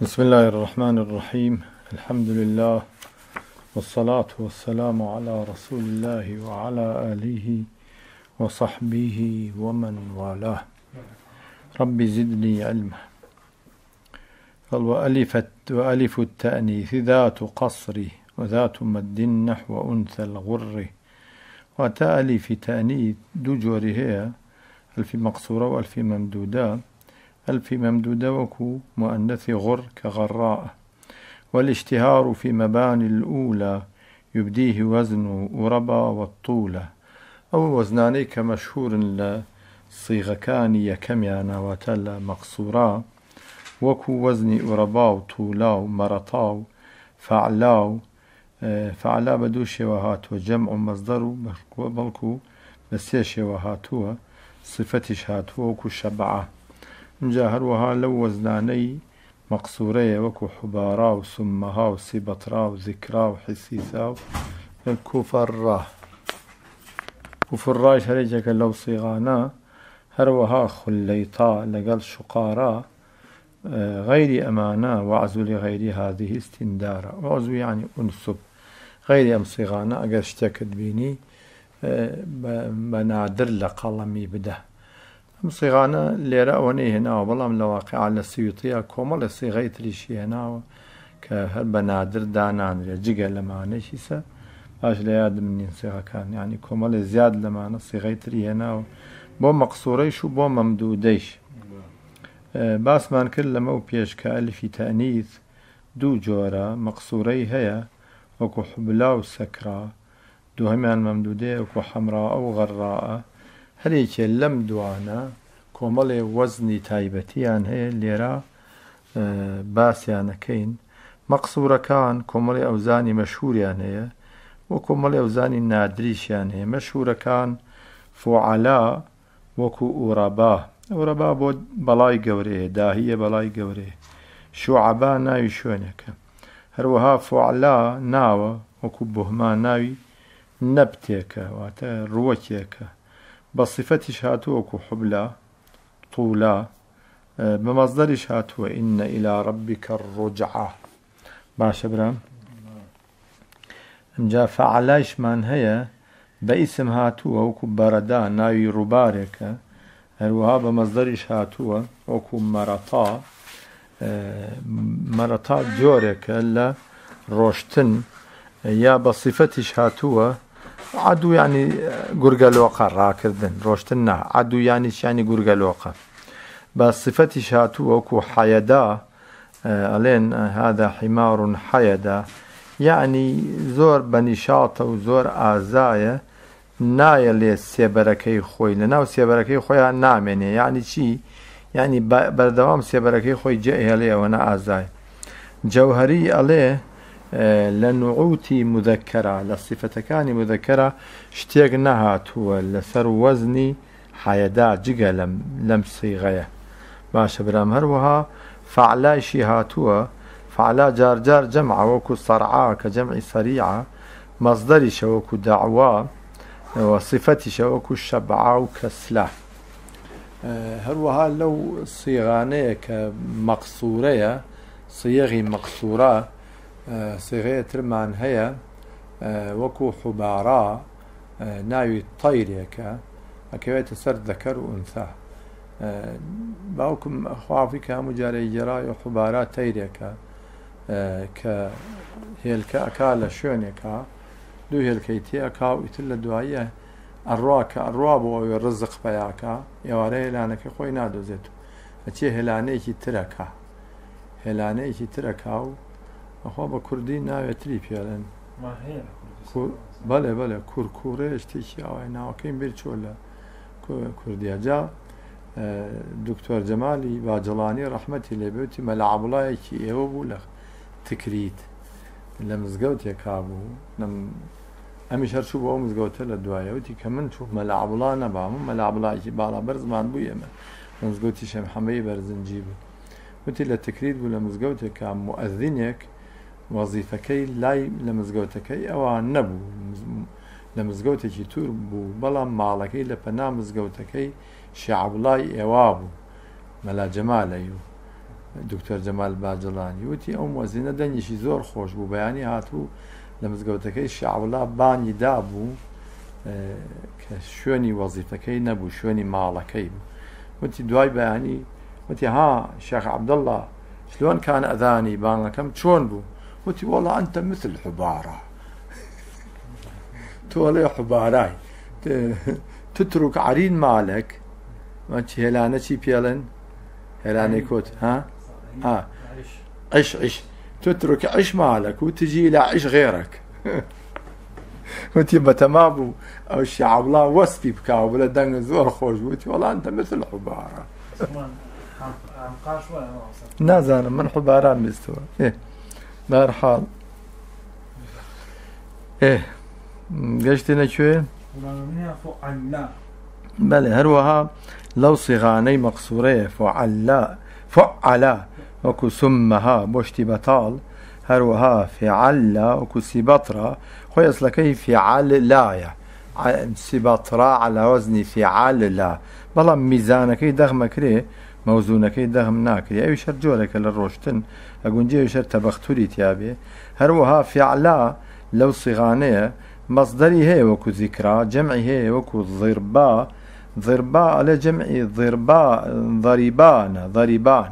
بسم الله الرحمن الرحيم الحمد لله والصلاة والسلام على رسول الله وعلى آله وصحبه ومن والاه ربي زدني علما قال وألفت وألف التأنيث ذات قصر وذات مد نحو أنثى الغر وتألف تأنيث دجور هي ألف مقصورة وألف ممدودة ألف ممدودة وكو مؤنث غر كغراء والاشتهار في مباني الأولى يبديه وزن وربا والطولة أو وزناني كمشهور لصيغة كان يكميانا وتلا مقصورا وكو وزني أرباو طولاو مرطاو فعلاو آه، فعلا بدو شواهات وجمع مصدر بلكو بسي شواهاتوه صفتش هاتوه وكو شبعه جا هروها لو وزناني مقصورة وكو حبارا و سمەها و سیبەترا و كفر و حیسیسا و صيغانا هروها خليطا لەو شقارا آه، غيري أمانة وعزو لغيري هذه استندارة وعزو يعني أنسب غيري أم صيغانا أقر اشتكت بيني آه، بنادر لقلمي بده سیغانە لێرە ئەوە نەهێناوە بەڵام لە واقع لە سووتەیە کۆمەڵە سیغی تریشی هێناوە کە هەر بە نادر دانانرێ جگە لەمانەشی سە باش لە یادم نین سێغەکان ینی کۆمەڵی زیاد لەمانە سیغی تری هێناوە بۆ مەقسوڕیش و بۆ مەمدوودەیش باسمان کرد لەمە و پێشکە ئەلفی تەنیت دوو جۆرە مەقسوورەی هەیە وەکو حبلا و سەکرا دووهمیان مەمدودەیە وەکو حەمرا ئەو غەڕاە هەرێکێ لەم دوانە کۆمەڵێ وەزنی تایبەتیان هەیە لێرە باسییانەکەین مەقسوورەکان کۆمەڵی ئەوزانی مەشهوریان هەیە وە کۆمەڵی ئەوزانی نادریشیان هەیە مەشهورەکان فعالا وەکو ئوڕەبا ئەوڕەبا بۆ بەڵای گەورەیە داهیە بەڵای گەورەیە شوعبا ناوی شوێنەکە هەروەها فعلا ناوە وەکو بهمان ناوی نەبتێکە واتە ڕوەکێکە بە صفتیش هاتووە وەکو حبلا تولا آه، بە مەزدەریش إن إلى ربك ڕبی کە ڕۆجعا باشە برام ئەمجا فعلایشمان هەیە بە ئیسم هاتووە وەکو ناي ناوی ڕووبارێکە هەروەها بە هاتو هاتووە مرطا مەرەتا آه، مەرەتا جۆرێکە لە ڕۆشتن یا بە عدو ینی گورگەلۆقە ڕاکردن ڕۆشتن نا عدو ینی شانی گورگەلۆقە بە سفەتی شاتوو وەکو حەدا ئەلێن هادا حیماڕون حەدا یعنی زۆر بەنیشاتە و زۆر ئازایە نایە لێ سێبەرەکەی خۆی لە ناو سێبەرەکەی خۆیان نامێنێ یعنی چی یعنی بەردەوام سێبەرەکەی خۆی جێهێڵێ ئەوەنە ئازای جەوهری ئەڵێ آه، مذكرة نوعوتی مذەکەرە مذكرة سیفەتەکانی مذەکەرە شتێک نەهاتووە وزني وەزنی حەدا لم, لم سیغەیە باشا برام هروها فعلایشی هاتوا فعلا جارجار جار جمع وكو صرعا كجمع مەزدەری مصدر شوكو وصفەتی وصفة شوكو و کەسلا آه، هروها لو صيغانيك مقصورية صيغي مقصورة, سێغەیە ترمان هەیە وەکو حوبارا ناوی تایرێکە ئەکەوێتە سەر دەکەر و ئونسا باوکم خوافی کام و جارەی جێرای و خوبارا تەیرێکە کە هێلکە ئەکا لە شوێنێکە دوو هێلکەی تێکا و ئیتر لە دواییە ئەڕواکە ئەڕوا بۆەوێ ڕزق پیاکە ئێوارە هێلانەکە خۆی نادۆزێت و ئەچێ هێلانەیەکی ترەکە هێلانەیەکی ترەکە و ئەخوا بە کوردی ناوێتری پیاڵێن بەێ بەێ کورکوڕێ شتێکی ئەوی ناوەکەین بیر چۆ لە کوردیاجا دکتۆر جەمالی باجڵانی ڕەحمەتی لێبێتی مەلاعبڵایەکی ئێوە بوو لە تکریت لە مزگەوتێک کابوو ئەمیش هەرچوو بۆ مزگەوتە لە دوایەوتی کە من چوو مەلاعبڵا نەبام و مەلاعبڵایکی باڵا بەرزمان بوو ئێمە مزگەوتی شەمحەمەی بەرزنجی بوو وتی لە تکریت بوو لە مزگەوتێک کام و ئەزینێک وەزیفەکەی لای لە مزگەوتەکەی ئەوان نەبوو لە مزگەوتێکی تور بوو بەڵام ماڵەکەی لە پەنا مزگەوتەکەی شعبڵای ئێوا بوو مەلا جەمالی و دکتۆر جەمال باجڵانی وتی ئەو وەزینە دەنیشی زۆر خۆش بوو بەیانی هاتوو لە مزگەوتەکەی شعوڵا بانی دابوو کە شوێنی وەزیفەکەی نەبوو شوێنی ماڵەکەی بوو وتی دوای بەیانی وتی ها شەخ عبدله شلۆن کان ئەدانی بانەکەم چۆن بوو قلت والله أنت مثل حبارة تولي حباراي تترك عرين مالك ما تشي هلانة شي بيلن هلانة كوت ها ها عش عش تترك عش مالك وتجي إلى عش غيرك وتي بتمابو او الشعب لا وصفي بكا ولا دنگ زور خوش وتي والله انت مثل حبارة نازانا من حبارة مستوى ايه ايه Eh, قشتنا شوي بله هروها لو صغاني مقصورة فعلا فعلا وكو سمها بوشتي بطال هروها فعلا وكو سبطرة خويا أصلكي فعل لا سبطرة على وزني فعال لا بلا دغمك دغمكري مەوزوونەکەی دەهم ناکرێ ئەوی شەر جۆرەکە لە ڕۆشتن ئەگونجێوی شەر تەبەختوری تیاابێ هەروەها فعلا لەو سیغانەیە مەزدەری هەیە وەکو زیکرا جەمعی هەیە وەکو زیربا ضربا على جمع ضربا ضريبان ضريبان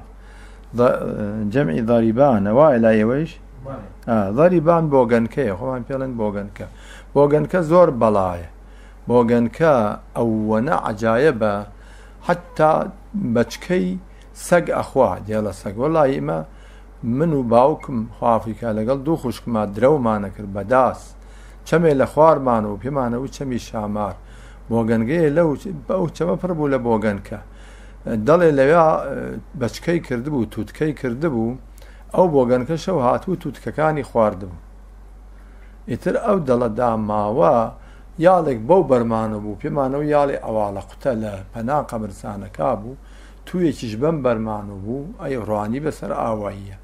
جمع ضريبان وإلى لا آه ضريبان بوغنكا خو من بيلن بوغنكا بوغنكا زور بلاي بوغنكا أو عجايبة حتى بەچکەی سەگ ئەخوا دێ لە سەگ وەڵی ئمە من و باوکم خوافیکا لەگەڵ دوو خوشکما درەومانەکرد بەداس چەمێ لە خوارمان و پێمانە و چەمی شامار بۆگەنگەیە لەو بەو چەمە پڕ بوو لە بۆگەنکە دەڵێ لەوێ بەچکەی کردبوو تووتکەی کردبوو ئەو بۆگەنکە شەو هاتوو تووتکەکانی خواردبوو ئیتر ئەو دەڵەدا ماوە یاڵێک بەو بەرمانە بوو پێمانە و یاڵێ ئەواڵە قوتە لە پەنا قەبرسانەکە بوو تویەکیش بەم بەرمان و بوو ئەی ڕوانی بەسەر ئاواییە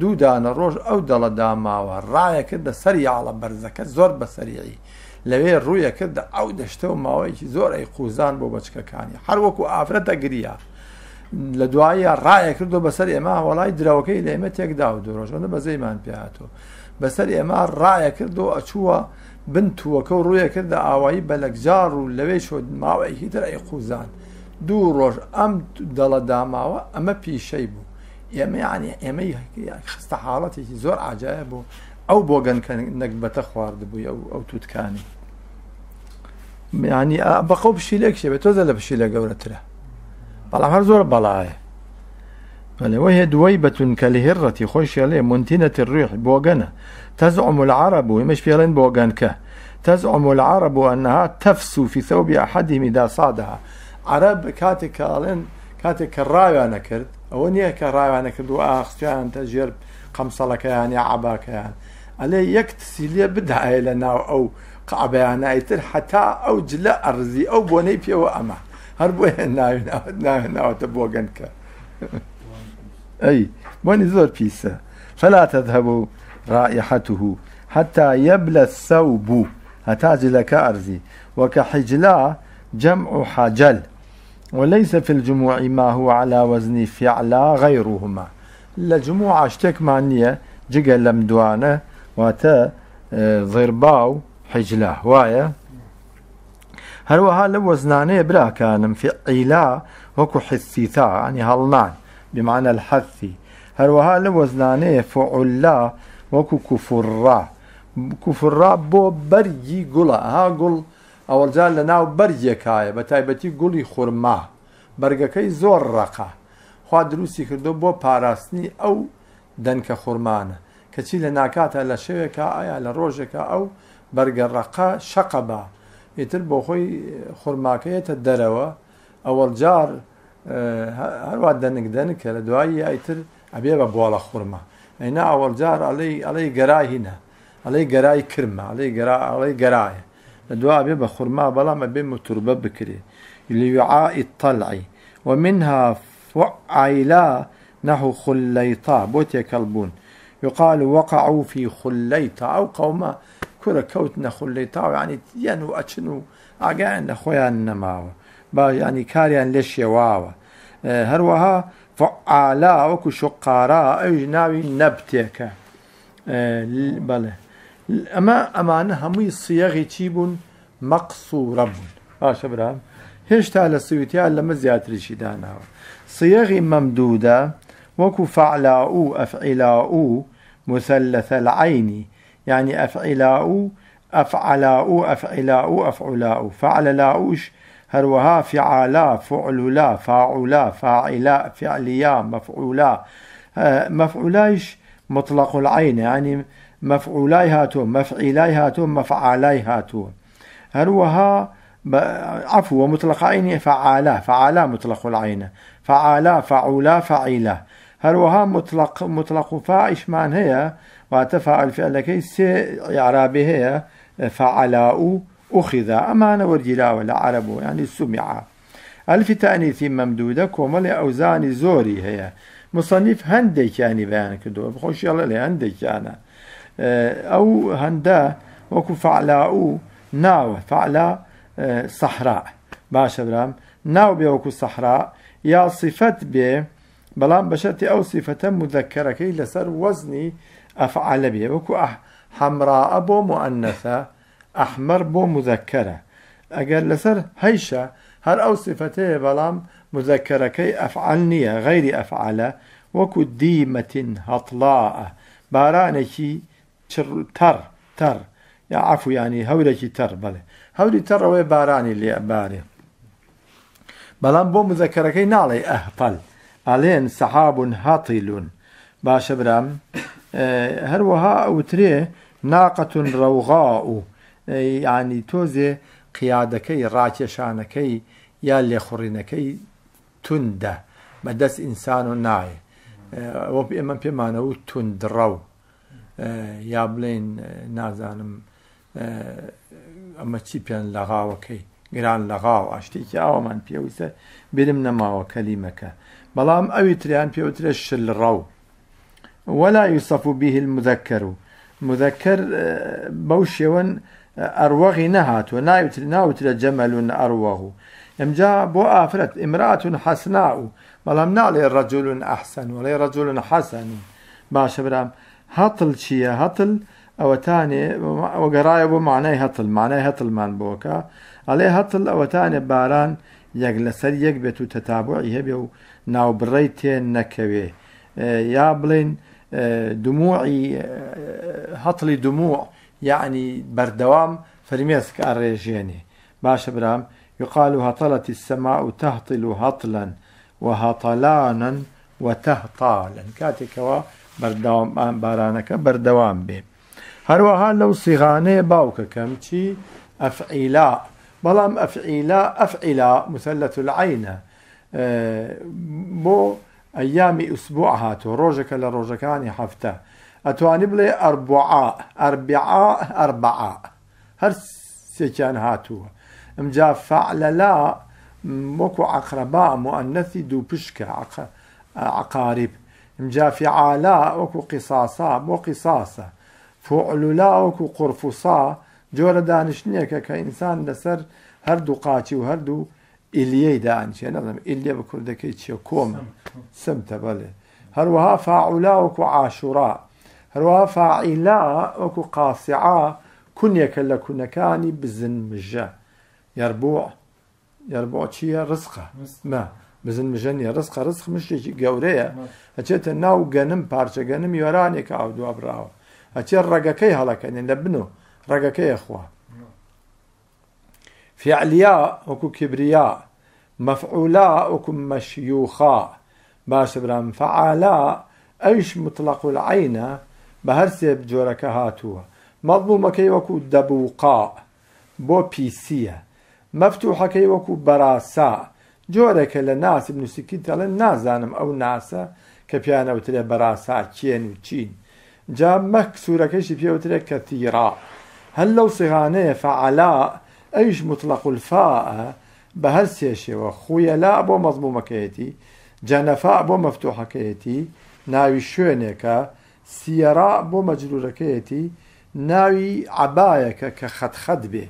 دوو دانە ڕۆژ ئەو دەڵە داماوە ڕایە کرد لە سەر یاڵە بەرزەکە زۆر بەسەریعی لەوێ ڕوویە کرد ئەو دەشتە و ماوەیەکی زۆر ئەی قوزان بۆ بەچکەکانی هەروەکو ئافرەتە گریە لە دوایە ڕایە کردو بەسەر ئێمە وەڵای درەوەکەی لە ئێمە تێکدا و دوڕۆژەنە بەزەیمان پێهاتۆ بەسەر ئێمە ڕایە کردو ئەچووە بن تووەکە و ڕویە کرد لە ئاوایی بەلەکجار و لەوێ شۆ ماوەیەکی دەرای قوزان دوو ڕۆژ ئەم دەڵە داماوە ئەمە پیشەی بوو ئێمە یانی ئێمەی خستە حاڵەتێکی زۆر ئاجایە بوو ئەو بۆگەن کە نەکبەتە خواردبووی ئەو ئەو تووتکانی میانی بەقەو پشیلێک شێبێت تۆزە لە پشیلە گەورەترە بەڵام هەر زۆر بەڵایە وهي دويبة كالهرة خوش عليه منتنة الريح بوغنة تزعم العرب ومش بيرين بوغنكه تزعم العرب أنها تفسو في ثوب أحدهم إذا صادها عرب كاتك كالين كاتك كراي أنا كرت أو نية كراي أنا كرت وآخ كان تجرب قمصلك يعني عباك يعني ألي يكتسي لي بدها لنا أو قعبة يعني أيتر حتى أو جلا أرزي أو بوني بيو أما هربوا هنا هنا هنا هنا وتبوغنك أي بوني زور بيسة فلا تذهب رائحته حتى يبلى الثوب هتاج لك أرزي وكحجلا جمع حجل وليس في الجموع ما هو على وزن فعلا غيرهما لجموع اشتك معنية جيجا لمدوانة واتا آه، ضرباو حجلا هواية هروها لو وزنانية بلا كان فعلا وكو حثيثا يعني هالنان بمعنە الحەفی هەروەها لە وەزنانەیە فعللا وەکو کوفڕا کوفڕا بۆ بەرگی گوڵە ها گوڵ ئەوەجار لە ناو بەرجێکایە بە تایبەتی گوڵی خورما بەرگەکەی زۆر ڕقا خوا دروستی کردو بۆ پاراستنی ئەو دەنکە خورمانە کەچی لە ناکاتە لە شەوێکە ئایا لە ڕۆژێکە ئەو بەرگەڕەقا شەقەبا ئیتر بۆ خۆی خورماکەیەتە دەرەوە ئەوەجار هەروە دەنگ دەنکە لە دوایی ئایتر ئەبێ بە بۆڵە خوورمە ئەینا ئەوەجار ئەڵەی گەرای هینە ئەڵەی گەرای کرمە ئەڵەی ئەڵەی گەرایە لە دوا بێ بە خورما بەڵام ئەبێ متوربە بکرێ لیعائی تەلعی منها فعیلا نحو خليطا بوتي كلبون يقال وقعوا في خليطا أو قوما كرة كوتنا خليطا يعني ينو أتشنو أقعن خويا النماوة با يعني کاریان لێ اه، هروها فعالا وكو شقارا ئەوش ناوی نەبتێکە اما اه، اما ئەمانە هەمووی تيبون چی بوون مەقصورە بوون باشە برام هێشتا لە سویتیا لەمە زیاتریشی داناوە سیەغی مەمدودە وەکو فعلا و ئەفعیلا و مثلثە لە عینی ینی ئەفعیلا و هروها فعالا فعلولا فاعولا فاعلا فعليا مفعولا آه، مفعولايش مطلق العين يعني مفعولاي هاتو مفعيلاي هاتو مفعالاي هاتو هروها عفوا مطلق عين فعالا فعالا مطلق العين فعالا فعولا فعيلا هروها مطلق مطلق فاعش مان هي واتفاعل كي سي إعرابي هي فعلاؤ أخذ أما ورجلا ولا عربو يعني سمع ألف تأنيث ممدودة كومل أوزاني زوري هي مصنف هندك يعني بيان كدو بخوش يلا لي هندك أنا آه، أو هندا وكو فعلاء ناو فعلاء آه، صحراء باشا برام ناو بيوكو صحراء يا صفت بي بلان بشرتي أو صفة مذكرة كي لسر وزني أفعل به وكو حمراء أبو مؤنثة احمر بو مذكره اگر لسر هيشا هر او صفته بلام مذكره كي افعلني غير وكو ديمة هطلاء بارانكي تر تر, تر. يا عفو يعني هولي تر بله هولي تر وي باراني اللي باري بلام بو مذكره كي نالي أهطل الين سحاب هطل باشا برام آه، هروها او ناقة روغاء ینی تۆزێ قیادەکەی ڕاکێشانەکەی یا لێخوڕینەکەی توندە بەدەست ئینسان و نایە وە ئێمە پێمانەوە توندڕە و یا بڵێن نازانم ئەمە چی پێیان لەغاوەکەی گران لەغااو ئاشتێکی ئاوامان پێویستە برم نەماوە کەلیمەکە بەڵام ئەوی تریان پێوترە شل ڕەو وەلا یوسەف و بیهل مذەکەر و مذەکەر بەو شێوەن أروغي نهات ناوت ناوت جمل أروه ام جا بو آفرت امرأة حسناء ولم نعلي رجل أحسن ولا رجل حسن باش برام هطل شيا هطل او تاني وقرايا بو معناه هطل معناه هطل مان بوكا علي هطل او تاني باران يقل لەسەر یەک بێت و ناو بريتين نكوي يابلين دموعي هطل دموع يعني بردوام فرميسك الرجيني باش برام يقال هطلت السماء تهطل هطلا وهطلانا وتهطالا كاتكوا بردوام بارانك بردوام به هروها لو صيغانه باوك كم أفعيلاء أفعلاء بلام أفعلاء أفعلاء مثلث العين آه، بو أيام أسبوع هاتو روجك لروجكان حفته اتواني بلي اربعاء اربعاء اربعاء هر سيكان هاتوا ام جا فعل لا موكو عقرباء مؤنثي دو بشكا عقارب ام جا ئەمجا فعالا وەکو قساسا بۆ قساسە فعلولا وەکو قرفوسا جۆرە دانیشتنیەکە کە لسر هر دو قاتي و هەردوو ئیلیەی دانیشتێ يعني نەڵم ئیلیە بە کوردەکەی چیە کۆمە سمتە بەڵێ وها فاعلاء وكو عاشوراء روافع إلا وكو قاسعة كن كلا كن كاني بزن مجا يربوع يربوع شيء رزقة ما بزن مجاني رزقة رزق مش جي قورية أجيت الناو قنم بارشة قنم يوراني كعودو أبراو أجيت الرقا كي هلك يعني لبنو رقا كي أخوة في علياء وكو كبرياء مفعولاء وكو مشيوخاء باش بران فعالاء أيش مطلق العينة بە هەر سێب جۆرەکە هاتووە مەڵبوومەکەی وەکو دەبووقا بۆ پیسیە مەفتوحەکەی وەکو بەراسا جۆرەکە لە ناسی نووسکی دەڵێن نازانم ئەو ناسە کە پیانەوترێ بەراسا چێن و چین جا مەک سوورەکەشی پێوترێت کە تیرا هەل لەو سیغانەیە فعلا ئەیش مطلق الفاءە بە هەر سێشێوە خویەلا بۆ مەزمومەکەیەتی جەنەفا بۆ مەفتوحەکەیەتی ناوی شوێنێکە سیرا بۆ مەجرورەکەیەتی ناوی عبایەکە کە خەتخەت بێ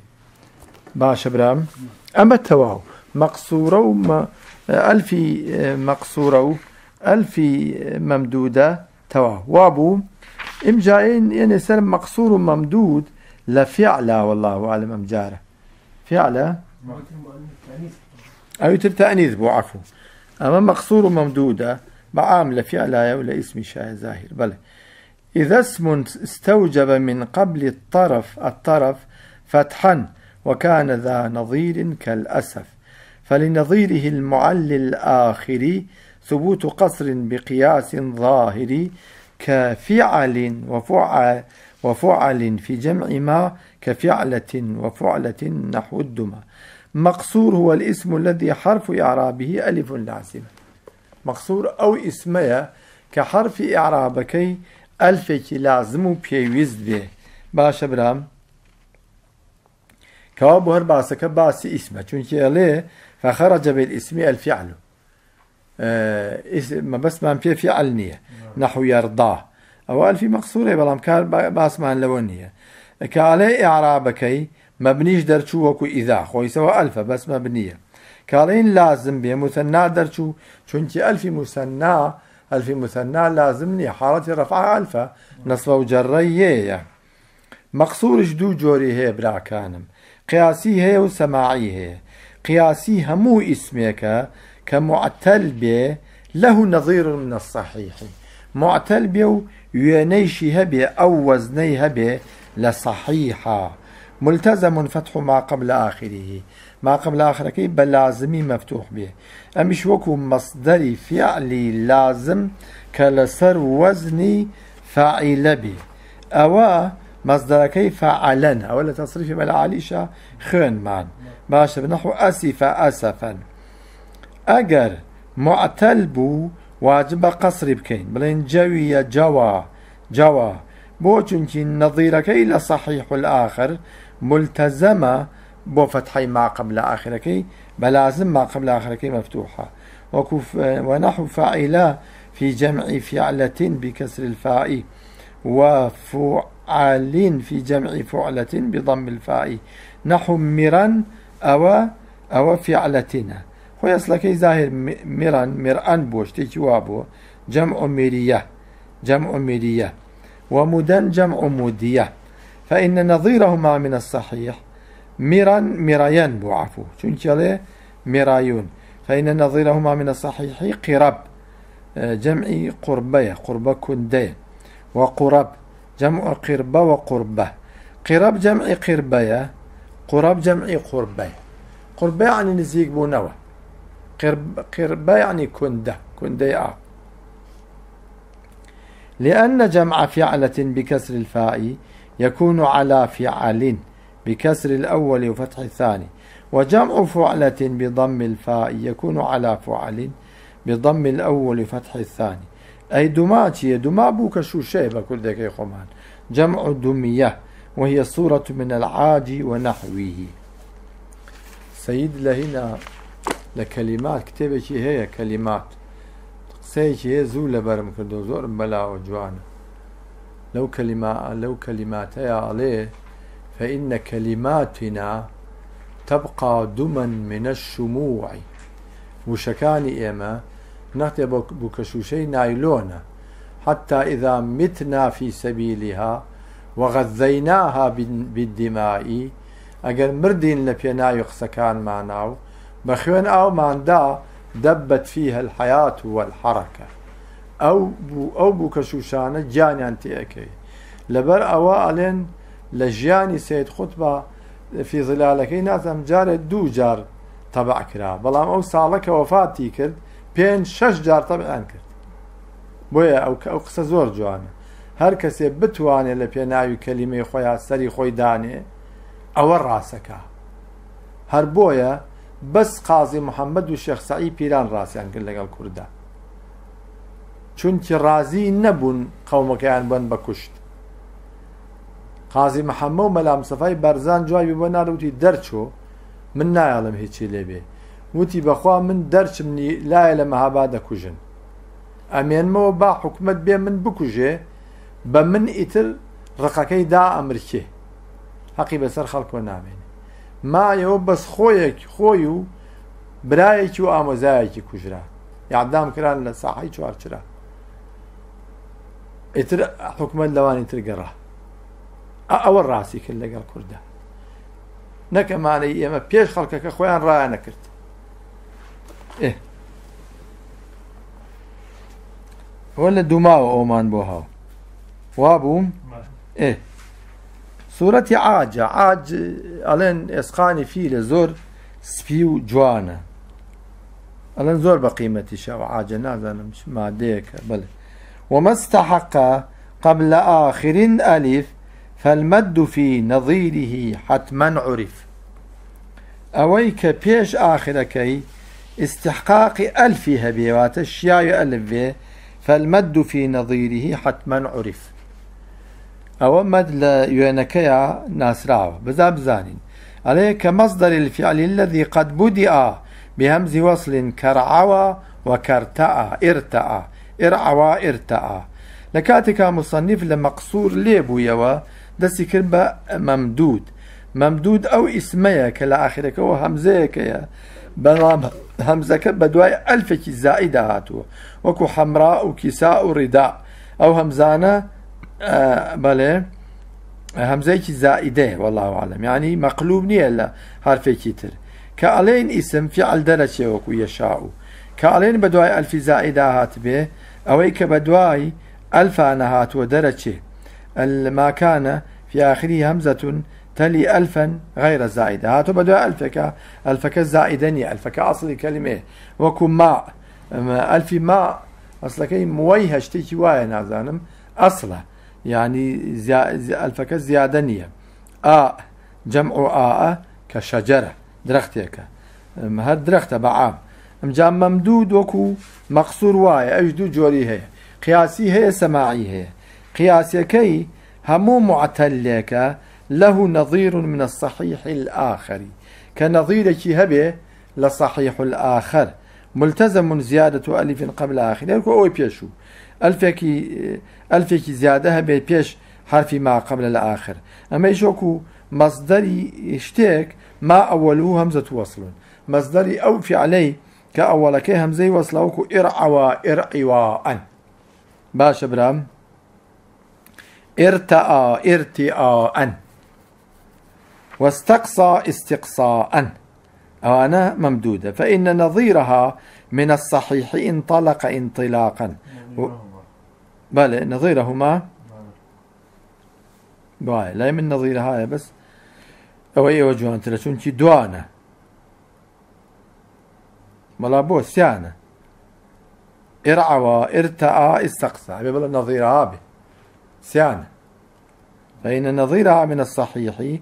باشە برام ئەمە تەواو مەقصورە و ئەلفی اه، مەقصورە و ئەلفی اه، مەمدودە تەواو وابوو ئمجاین یەنێ سەر مەقصور و مەمدود لە فیعلا والله عالم ئەم جارە فیعلە ئەوی تر تەنیز بۆ عفو ئەمە مەقصور و مەمدودە بە ولا لە فیعلایە و لە ئیسمی شایە زاهر بەڵێ إذا اسم استوجب من قبل الطرف الطرف فتحا وكان ذا نظير كالأسف فلنظيره المعل الآخر ثبوت قصر بقياس ظاهري كفعل وفعل وفعل في جمع ما كفعلة وفعلة نحو الدمى مقصور هو الاسم الذي حرف إعرابه ألف لازمة مقصور أو اسمية كحرف إعرابكي ئەلفێکی لازم و پێویست بێ باشە برام کەوا بۆ هەر باسەکە باسی ئیسمە چونکی ئەڵێ فەخەرە جەبێت ئیسمی ئەلفیعلو مەبەستمان پێ فیعل نییە نەحو یاردا ئەوە ئەلفی مەقصورێ بەڵام کار باسمان لەوە نییە کاڵێ ئێعرابەکەی مەبنیش دەرچوو وەکو ئیدا خۆیسەوە ئەلفە بەسمە بنیە کاڵین لازم بێ موسەنا دەرچوو چونکی ئەلفی موسەنا الف مثنى لازمنی حالتی رفع الفا نصب وجرية مقصور جدو جوري هي برا براکانم قياسي هي وسماعي هي قياسي همو اسمك كمعتل به له نظير من الصحيح معتل الصحیحی معتەل هبي أو وزني هبي لصحيحة ملتزم فتح ما قبل آخره ما قبل كي بل لازمی مفتوح به ئەمیش وەکو مصدري فعلي لازم کە وزني وەزنی فعیلە بێ فعلن أو فعلەن ئەوە لە عليشة خن معن باش بنحو أسف أسفا أجر معتل بو واجب قصر بكين بلين جوي جوا جوا جەوا بۆ چونکی نەظیرەکەی لە الآخر ملتزمة بو فتحي ما قبل آخركي بلازم ما قبل آخركي مفتوحة ونحو فاعلة في جمع فعلة بكسر الفاء وفعال في جمع فعلة بضم الفاء نحو مرا أو أو فعلتنا خۆ ئەسلەکەی ظاهر مرا مران بوش شتێکی وا جمع مرية جمع مرية ومدن جمع مودية فإن نظيرهما من الصحيح ميران ميرايان بوعفو afu. Çünkü ale فإن نظيرهما من الصحيح آه، قرب جمع قربية قربة كندية وقرب جمع قربة وقربة يعني قرب جمع قربية قرب جمع قربية قربة يعني نزيق بونوا قرب قربة يعني كندة كندية آه. لأن جمع فعلة بكسر الفاء يكون على فعل بكسر الأول وفتح الثاني وجمع فعلة بضم الفاء يكون على فعل بضم الأول وفتح الثاني أي دماتي دما بوك شو شيبة كل ذلك خمان جمع دمية وهي صورة من العاج ونحوه سيد لهنا لكلمات كتابة هي كلمات قسەیەکی هي زولة لە بەرم کردو زۆرم لو جوانە لەو کەلیما لەو کەلیماتەیە فإن كلماتنا تبقى دما من الشموع وشكان إما نحتي بكشوشي نايلونا حتى إذا متنا في سبيلها وغذيناها بالدماء أجر مردين لبينا يخسكان معناو بخيون أو ماندا دبت فيها الحياة والحركة أو بو أو بو جاني أنتي أكي لبر أوالين لە ژیانی سید خود بە فیزلالەکەی نازەم جارێک دوو جار تەبع کرا بەڵام ئەو ساڵەکە وەفاتی کرد پێنج شەش جار تەبعیان کرد بۆیە ئەو ئەو قسە زۆر جوانە هەر کەسێ بتوانێت لە پێناوی کەلیمەی خۆیان سەری خۆی دانێ ئەوە ڕاستەکە هەر بۆیە بەس قازی محەممەد و شێخسایی پیران ڕاستیان کرد لەگەڵ کووردا چونکی ڕازی نەبوون قەومەکەیان بن بە کوشت قازی محەممە و مەلام سەفای بەرزان جوابی بۆ ناروتی دەرچۆ من نایڵم هیچی لێبێ وتی بەخوا من دەرچم لایە لە مەهابا دەکوژن ئەمێنمەوە با حکومت بێ من بکوژێ بە من ئیتر ڕقەکەی دا ئەمریکێ حەقی بەسەر خەڵکۆ نامێنێ مایەوە بەس خۆیەک خۆی و برایەکی و ئامۆزایەکی کوژرا یاددام کران لە ساحی چوارچرا ئیتر حکومت لەوانی تر گەڕە ئەوە ڕاستی کرد لەگەڵ کووردا نەکەمانەی ئێمە پێش خەڵکەکە خۆیان ڕایە نەکرد إيه. وە لە دوماوە ئەومان بۆ هاو وا بووم ئێ إيه. سوورەتی ئاجە ئاج ئەڵێن ئێسقانی فیلە زۆر سپی و جوانە ئەلەن زۆر بە قیمەتی شەوە ئاجە نازانم بل بڵێ استحق قبل آخر ئەلیف فالمد في نظيره حتما عرف أويك بيش آخرك استحقاق ألف هبي واتشيا ألف فالمد في نظيره حتما عرف او مد ناس راو بزاب زانين عليك مصدر الفعل الذي قد بدأ بهمز وصل كرعوى وكرتأ ارتأ ارعوى ارتأ لكاتك مصنف لمقصور ليبو يوى دەستی کرد ممدود ممدود او ئەو ئیسمەیە کە لە ئاخرەکەەوە هەمزەیەکەیە بەڵام هەمزەکە بە دوای ئەلفێکی زائیدا هاتووە وەکو حەمرا و کیسا و ڕیدا ئەو هەمزانە بەڵێ هەمزەیەکی زائیدەیە وەڵاوعاالم ینی مەقلوب نییە لە هەرفێکی تر کە ئەڵێن ئیسم فیعل دەرەچێوەکو یەشا و کە هات به او کە بە دوای هاتو هاتووە ما كان في آخره همزة تلي ألفا غير زائدة هاتو بدو ألفك ألفك زائدني ألفك أصل كلمة وكو ما ألف أصل أصلك مويه اشتكي وايا نازانم أصلا يعني زي زي ألفك زيادنية آ جمع آ كشجرة درختك هاد درخت بعام جام ممدود وكو مقصور وايا أجدو جوري هي قياسي هي سماعي هي قياسكي همو معتلك له نظير من الصحيح الآخر كنظيرك هبه لصحيح الآخر ملتزم زيادة ألف قبل آخر أوي بيشو ألفكي ألفكي زيادة هبه بيش حرف ما قبل الآخر أما يشوكو مصدري اشتيك ما أوله همزة وصل مصدري أو فعلي كأولك همزة وصل وكو إرعوا إرعوا باشا برام ارتأى ارتئاء واستقصى استقصاء أنا ممدودة فإن نظيرها من الصحيح انطلق انطلاقا و... بل نظيرهما بل لا من نظيرها بس أو أي وجهان أنت كي دوانا ملا يعني ارعوا ارعوى ارتأى استقصى بل نظيرها به سعنا فإن نظيرها من الصحيح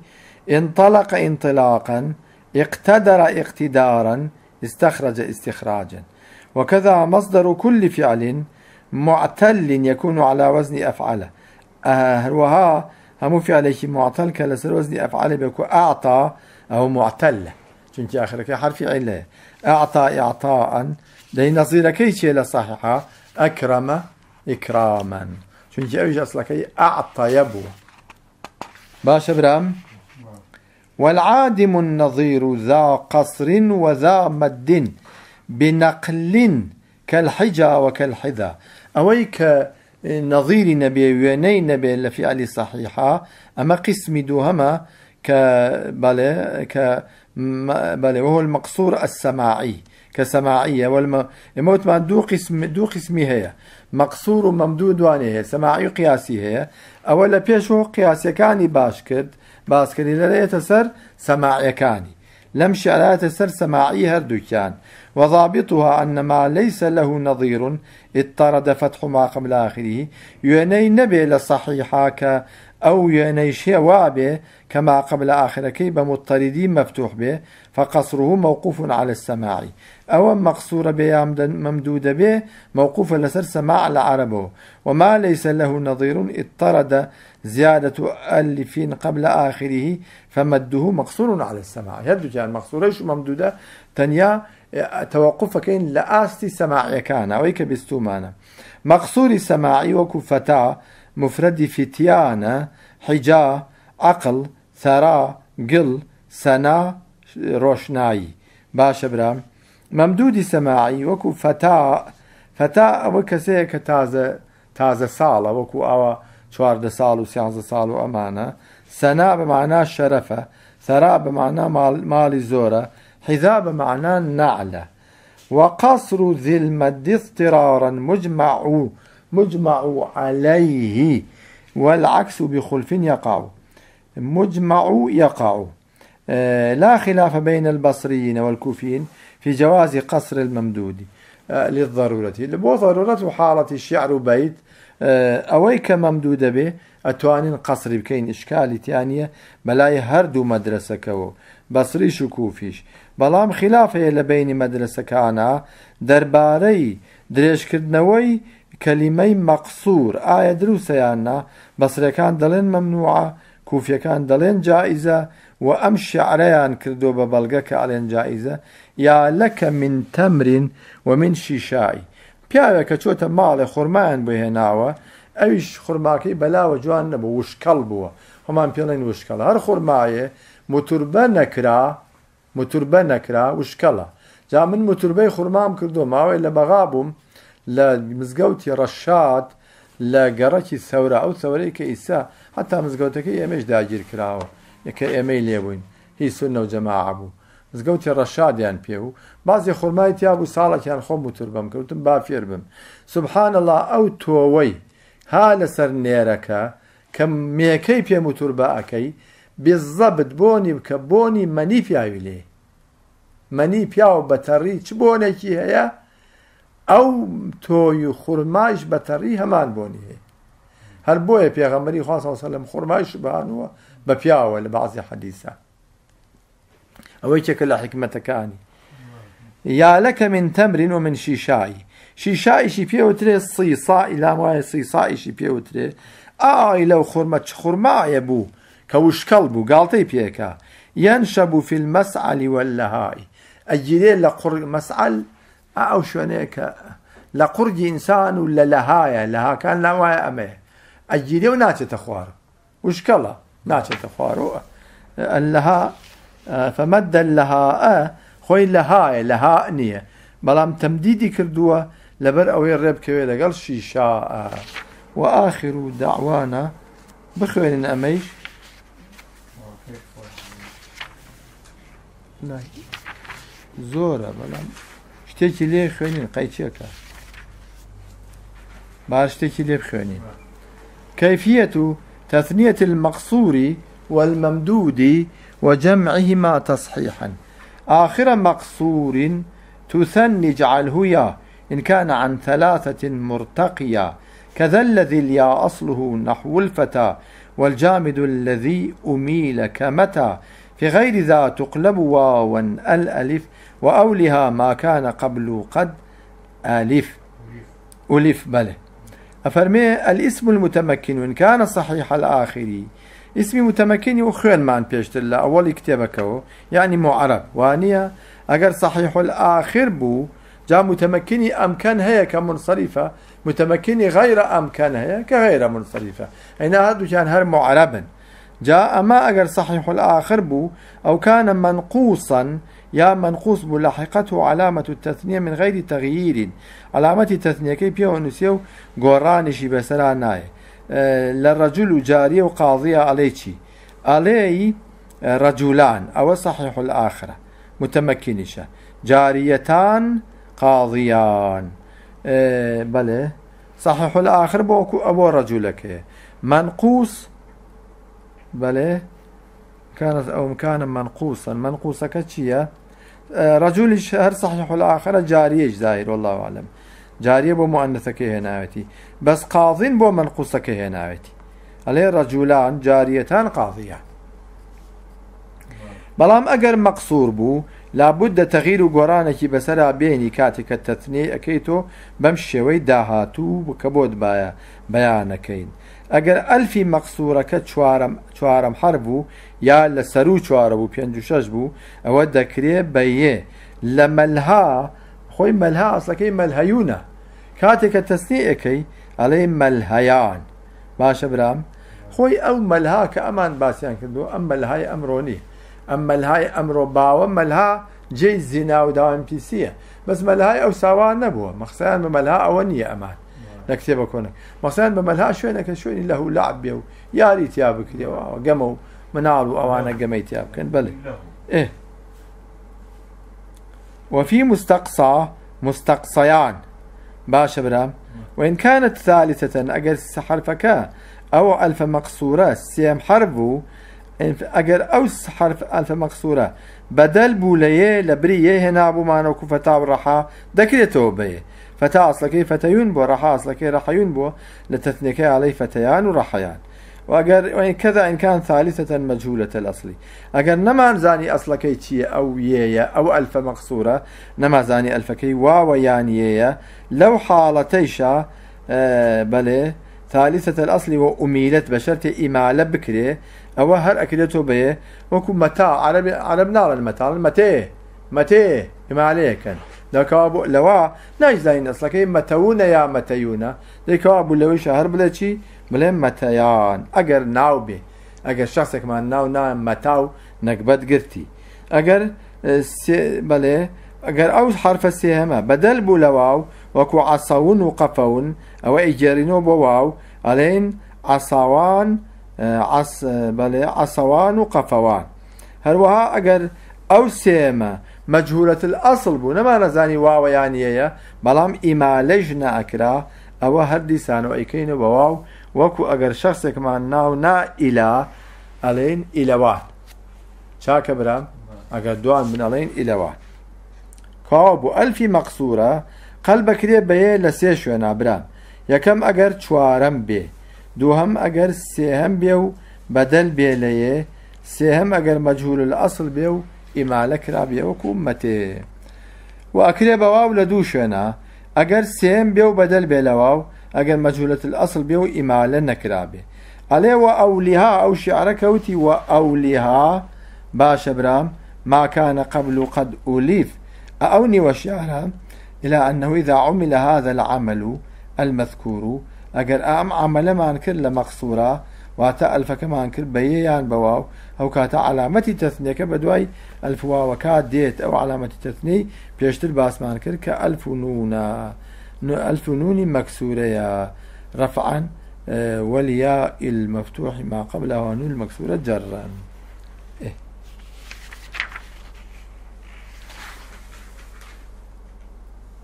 انطلق انطلاقا اقتدر اقتدارا استخرج استخراجا وكذا مصدر كل فعل معتل يكون على وزن أفعله أه، وها هم فعلك معتل كالسر وزن أفعله بكو أعطى أو معتل چونك آخرك حرف علة أعطى إعطاء لنظير نظير كيشي لصحيحة أكرم إكراما Çünkü ev jaslakayı اعطا یبو باشه برام والعادم النظير ذا قصر وذا مد بنقل كالحجا وكالحذا أويك نظير نبي ويني نبي علي صحيحة أما قسم دوهما ك كبالي ك وهو المقصور السماعي كسماعية والم... الموت ما دو قسم دو قسمي هي مقصور وممدود واني هي سماعي قياسي هي أولا بيش هو قياسي كاني باش كرد باس كرد للا يتسر سماعي كاني لم على يتسر سماعي هردوكان وضابطها أن ما ليس له نظير اضطرد فتح ما قبل آخره يني نبي لصحيحا أو ينيشي وابه كما قبل آخر كي بمضطردين مفتوح به فقصره موقوف على السماع أو مقصور به ممدود به موقوف لسر سماع العرب وما ليس له نظير اضطرد زيادة ألف قبل آخره فمده مقصور على السماع هدو جان مقصوره شو ممدودة تنيا توقف كين لآستي سماعي كان ويك مانا مقصور سماعي وكفتا مفرد فتيانا حجا عقل ثرا قل سنا روشناي باش برام ممدود سماعي وكو فتاة فتاة ئەوە کەسەیە تازة سالة وكو ساڵە وەکو ئەوە چواردە ساڵ و سیانزە ساڵ و ئەمانە بمعنى بەمانا مالي زورة حذا بمعنى نعلة وقصر ذي المد اضطرارا مجمع مجمع عليه والعكس بخلف يقع مجمع يقع آه، لا خلاف بين البصريين والكوفيين في جواز قصر الممدود آه، للضرورة بو ضرورة حالة الشعر بيت آه، أويك ممدود به أتوان قصر بكين إشكال تانية بلاي هردو مدرسة كو بصري شكوفيش بلام خلافه لبين مدرسة كانا درباري دريش كردنوي کەلیمەی مەقصور ئایا دروسەیاننا بەسرەکان دەڵێن مەمنوعە کوفیەکان دەڵێن جائزە و ئەم شعرەیان کردو بە بەڵگە کە ئەڵێن جائزە یا لەکە من تەمرین و من شیشایی پیاوێک کە چۆتە ماڵێ خورمایان بهێناوە ئەویش خورماکەی بەلاوە جوان نەبوو وشکەڵ بووە هەمان پێڵێن وشکەڵ هەر خورمایە متوربە نەکرا متوربە نەکرا وشکەڵە جا من متوربەی خورمام کردو ماوەی لە بەغا بووم لە مزگەوتی ڕەشاد لە گەڕەکی سەورا ئەو سەورەی کە ئیسا هەتا مزگەوتەکەی ئێمەش داگیر کراوە یەکە ئێمەی لێبووین هی سنە و جەماع بوو مزگەوتی ڕەشادیان پێ و بازی خورمای تیابوو ساڵێکیان خۆم وتر بەم کەوتم با فێر بم سبحان الله ئەو تۆوەی ها لەسەر نێرەکە کە مێکەی پێم وتور بە ئەەکەی بێزەبت بۆنی بکە بۆنی مەنی پیاوی لێ مەنی پیاو بەتەڕی چ بۆنێکی هەیە؟ ئەو تۆی و خورمایش بەتەڕی هەمان بۆنی هەیە هەر بۆیە پێغەمەری خواستسە لەم خورمایش بانووە بە پیاوە لە بازی حەدیسە ئەوەی چێکە لە حکمەتەکانی یا لەکە من تەمرین و من شیشایی شیشایشی پێوترێ سیسا ئیلام وایە سیسایشی پێوترێ ئای لەو خورمە چ خورمایە بوو کە وشکەڵ بوو گاڵتەی پێکە یەن شەبوو فیلمەسعلی وەلەهای ئەگیرێ لە قڕ مەسعل او شونيك لا قرج انسان ولا لهايا لها كان لا واي امه اجيدي وناتش تخوار وش كلا ناتش تخوار لها فمد لها أه خوي لها لها نيه بلام تمديدي كردوا لبر او يرب كوي لقل شي شاء واخر دعوانا بخوين أمي زورا بلام شتێکی لێ خوێنین قەیچێکە باش شتێکی لێ بخوێنین كيفية تثنية المقصور والممدود وجمعهما تصحيحا آخر مقصور تثني اجعله يا إن كان عن ثلاثة مرتقية كذا الذي اليا أصله نحو الفتى والجامد الذي أميل كمتى في غير ذا تقلب واوا الألف وأولها ما كان قبل قد ألف ألف بله أفرمي الاسم المتمكن وإن كان صحيح الآخر اسمي متمكن وخير ما عن الله أول كتابك يعني معرب وانيا أجر صحيح الآخر بو جاء متمكن أمكان هي كمنصرفة متمكن غير أمكان هي كغير منصرفة أين هذا كان هر معربا جاء ما أجر صحيح الآخر بو أو كان منقوصا يا منقوص ملاحقته علامة التثنية من غير تغيير علامة التثنية كي بيو نسيو غورانشي بسراناي أه للرجل جارية وقاضية عليكي علي أه، رجلان أو صحيح الآخرة متمكنشة جاريتان قاضيان أه، بله صحيح الآخر بو أبو رجلك منقوص بەڵێ كانت أو مكانا منقوصا منقوصة كتشية رجل هر صحيح الآخرة جارية زائر والله أعلم جارية بو مؤنثة كهناوتي بس قاضين بو منقوصة كهناوتي عليه رجلان جاريتان قاضية بەڵام ئەگەر مەقصور بوو لابد دە تەغیر و گۆرانێکی بەسرا بێنی کاتێککە تەتنێ ئەەکەی تۆ بەم شێوەی داهاتوو بکە بۆت باە بەیانەکەین ئەگەر ئەلفی مەقصورەکە چوارم چوارم حەر بوو یا لە سەر و چوارە بوو پێ شش بوو ئەوە دەکرێ بەیە لە مەلها خۆی مەلها ئەسەکەی مەلهەیونە کاتێککە تەستیەکەی ئەڵێ مەلهەیان باشە برام خۆی ئەو مەلها کە ئەمان باسییان کردو ئەم مەلهای ئەمڕۆنی ئەم مەلهای ئەمڕۆ باوە مەلها جێی زینا و داوام پیسیە بەس مەلهای ئەو ساوان نەبووە مەخسەیان بە مەلها ئەوە نییە ئەمان نكتب كونك مثلا بملها شوينك شوي له لعب بيو ياري تيابك قمو منال قميت يا تيابك بل إيه وفي مستقصى مستقصيان باشا برام وإن كانت ثالثة اجل حرفك أو ألف مقصورة سيم حرفو اجل أو حرف ألف مقصورة بدل بوليه لبريه هنا أبو مانو كفتاب رحا ذكرته بيه فتا أصلكي فتيون بو رحا أصلكي رحيون بو لتثنيكي عليه فتيان ورحيان وأجر وإن كذا إن كان ثالثة مجهولة الأصل أجر نما زاني أصلكي تي أو يي أو ألف مقصورة نما زاني ألفكي واو يعني ييا لو حالتيشا آه بلي ثالثة الأصل وأميلت بشرت إمالة بكري أو هر أكلته به وكم متاع عرب عربنا على المتاع المتيه متيه إمالة كان دکابو لوا نج زاین نایزانی نسلەکەی متون یا مەتەیونە دکابو لوا شهر بله چی بله متیان اگر ناو بی اگر شخص که من ناو نه متاو نکبد گرتی اگر ئەگەر اه، بەڵێ ئەگەر ئەو حرفە سێهمە بەدەل بو لوا و کو عساون و قەفەون ئەوە ئیجێرینەوە بۆ واو ئەلێن عص بله عسەوان و قەفەوان هەروەها اگر او سێمە مەجهورەت ئەسڵ بوو نەمانەزانی واوەیانیەیە بەڵام ئیمالەژ ناکرا ئەوە هەردیسانەوە ئەیکەینە بەواو وەکو ئەگەر شخصێکمان ناو نائیلا ئەڵێن ئیلەوان چاکە برام ئەگەر دوان بنەڵێن ئیلەوان کاوا بوو ئەلفی مەقسوورە قەل بەکرێ بەیە لە سێ شوێنە برام یەکەم ئەگەر چوارەم بێ دووهەم ئەگەر سێهەم بێ و بەدەل بێ لەیە سێهەم ئەگەر مەجهول لە ئەسڵ بێ و ئیمالە کرابێ وكومتي مەتێ و ئەکرێ بەواو لە دوو شوێنە ئەگەر سێم بێ و بەدەل بێ لەواو ئەگەر مەجوولەت ئەسڵ بێ و ئیمالە نەکرابێ ئەلێ و ئەولیها ئەو شعرە و ئەولیها باشە برام ماکانە قبل و قد ئولیف ئەو نیوە شعرە إلى أنه إذا عمل هذا العمل المذكور أجر أم عمل ما أنكر لمقصورة الف كمان کرد بيان بواو او كاتا علامتي تثني كبدوي الف واو كات ديت او علامتي تثني بيشتر باسمان کرد كالف ئەلف و نونە ئەلف و رفعا آه، والياء المفتوح ما قبلها نون مكسورة جرا إيه.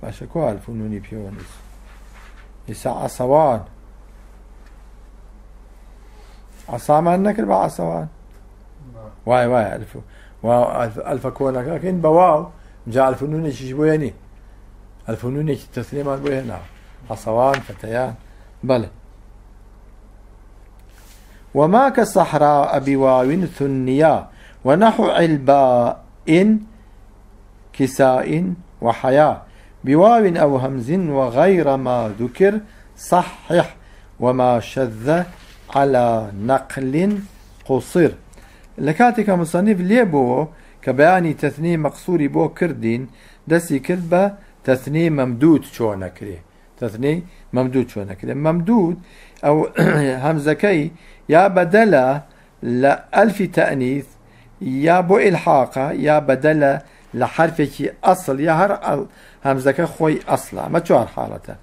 باشا کۆ الف و بيونس پێوە صوان عصا النكل بقى عصوان نعم. واي واي ألف واو ألف كون لكن بواو جاء الفنون يشبويني الفنون التسليم هنا نعم. عصوان فتيان بله وما ابي بواو ثنيا ونحو علباء كساء وحياء بواو أو همز وغير ما ذكر صحح وما شذ على نقل قصير لكاتك مصنف ليبو كبياني تثني مقصوري بو كردين دسي كذبة تثني ممدود شو نكري تثني ممدود شو نكري ممدود أو همزكي يا بدلا لألف تأنيث يا بو إلحاقة يا بدلا لحرفك أصل يا هر همزكي خوي أصلا ما شو حالته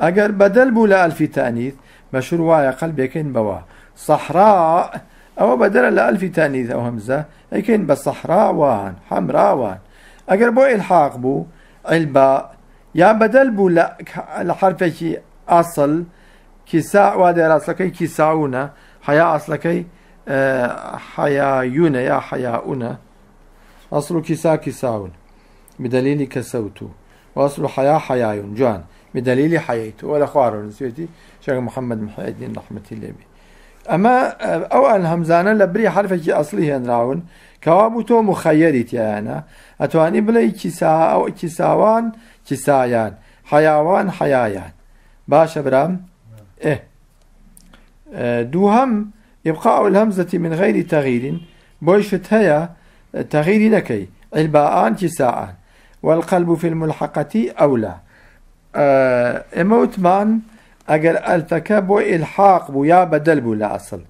أجر بدل بو لألف تأنيث مشهور وايا قلبي كين بوا صحراء او بدل الالف تاني او همزه لكن بصحراء وان حمراء وان اگر بو الحاق بو الباء يا بدل بو الحرف كي اصل كساء وادي راسك كساؤنا حياء اصلك آه، حياؤنا يا حياؤنا اصل كساء كساؤنا بدليل كسوتو واصل حيا حياء جان بدليل حياته ولا خوار نسيتي شيخ محمد محي الدين رحمة الله به أما آه، أو أن همزانا لبري حرفك أصلي هن راون كوابتو مخيري تيانا أتواني بلي كسا أو كساوان كسايان حيوان حيايان باش برام إيه آه، دوهم إبقاء الهمزة من غير تغيير بوشت هيا تغيير لكي علباءان كساءان والقلب في الملحقة أولى ئێمە وتمان ئەگەر ئەلفەکە بۆ ئلحاق بوو یا بەدەل بوو لە ئەسڵ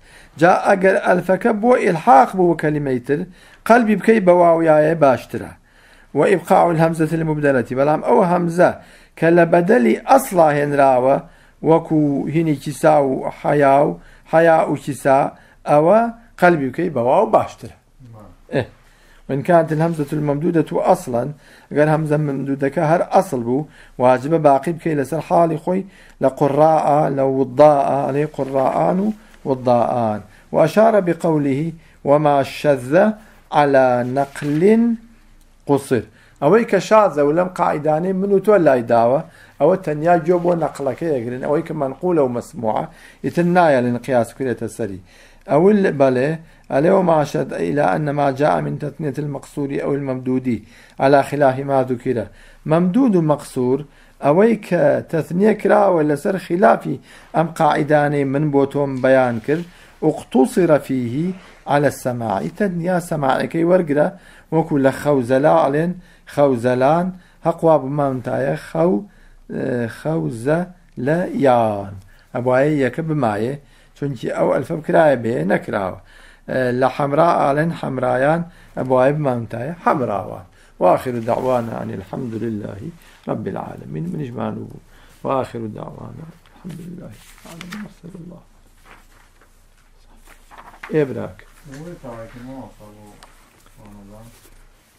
جا ئەگەر ئەلفەکە بۆ ئلحاق بوو کەلیمەیتر قەلبی بکەی بەواویایە باشترە و ئیبقاع هەمزەت لە مبدەەتی بەڵام ئەو هەمزە کە لە بەدەلی ئەسڵا هێنراوە وەکو هینی کیسا و حیا و حیا و کیسا ئەوە قەلبی بکەی بەواو باشترە. وإن كانت الهمزة الممدودة أصلا غير همزة ممدودة كهر أصل بو واجب باقي بكي لسر حالي خوي لقراء لو وضاء عليه قراءان وضاءان وأشار بقوله وما شذ على نقل قصر أويك کە ولم و لەم من تولى تۆ أو تنيا ئەوە تەنیا يقرن بۆ نەقلەکە یەگرن ئەوەی کە منقولە و أو الباليه عليه معشد إلى أن ما جاء من تثنية المقصور أو الممدود على خلاف ما ذكر ممدود مقصور أويك تثنية كرا ولا سر خلافي أم قاعدان من بوتهم بيان كر اقتصر فيه على السماع سماع سماعك ورقرا وكل خوزلان خوزلان هقوى بمانتايا خو خوزلان أبو أي يكب معي چونکی او ئەلفە کرایە بێ نەکراوە اه، لە آلن حمرایان ابواب مانتای بمانتایە واخر دعوانا عنی الحمد لله رب العالمين من بوو واخر دعوانا الحمد لله الله ابراك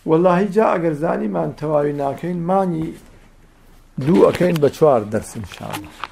والله جاء غرزاني ما تەواوی ناكين ماني دو اكين بە درس ان شاء الله